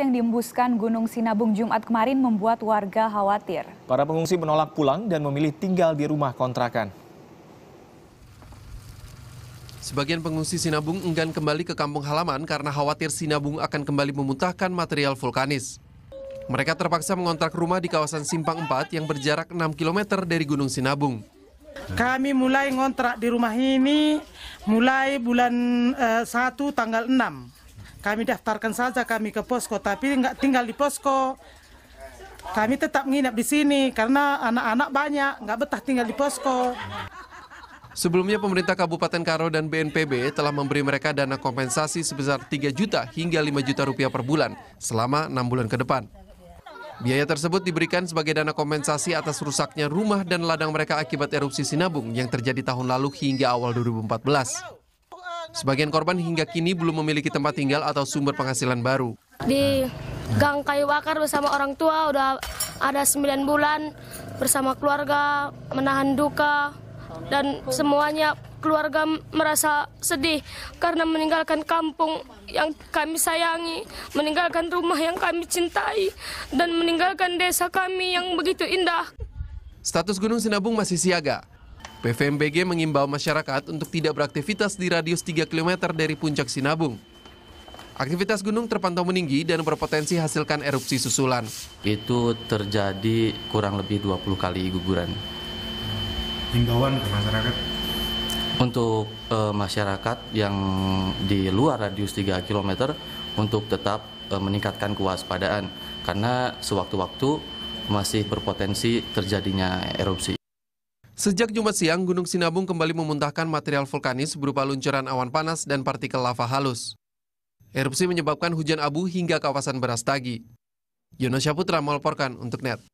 yang diembuskan Gunung Sinabung Jumat kemarin membuat warga khawatir. Para pengungsi menolak pulang dan memilih tinggal di rumah kontrakan. Sebagian pengungsi Sinabung enggan kembali ke kampung halaman karena khawatir Sinabung akan kembali memuntahkan material vulkanis. Mereka terpaksa mengontrak rumah di kawasan Simpang 4 yang berjarak 6 km dari Gunung Sinabung. Kami mulai ngontrak di rumah ini mulai bulan uh, eh, 1 tanggal 6. Kami daftarkan saja kami ke posko, tapi nggak tinggal di posko. Kami tetap nginap di sini karena anak-anak banyak, nggak betah tinggal di posko. Sebelumnya pemerintah Kabupaten Karo dan BNPB telah memberi mereka dana kompensasi sebesar 3 juta hingga 5 juta rupiah per bulan selama 6 bulan ke depan. Biaya tersebut diberikan sebagai dana kompensasi atas rusaknya rumah dan ladang mereka akibat erupsi Sinabung yang terjadi tahun lalu hingga awal 2014. Sebagian korban hingga kini belum memiliki tempat tinggal atau sumber penghasilan baru. Di gang kayu bakar bersama orang tua udah ada 9 bulan bersama keluarga menahan duka dan semuanya keluarga merasa sedih karena meninggalkan kampung yang kami sayangi, meninggalkan rumah yang kami cintai, dan meninggalkan desa kami yang begitu indah. Status Gunung Sinabung masih siaga. PVMBG mengimbau masyarakat untuk tidak beraktivitas di radius 3 km dari puncak Sinabung. Aktivitas gunung terpantau meninggi dan berpotensi hasilkan erupsi susulan. Itu terjadi kurang lebih 20 kali guguran. Himbauan ke masyarakat? Untuk e, masyarakat yang di luar radius 3 km untuk tetap e, meningkatkan kewaspadaan karena sewaktu-waktu masih berpotensi terjadinya erupsi. Sejak Jumat siang, Gunung Sinabung kembali memuntahkan material vulkanis berupa luncuran awan panas dan partikel lava halus. Erupsi menyebabkan hujan abu hingga kawasan beras tagi. Yono Syaputra melaporkan untuk NET.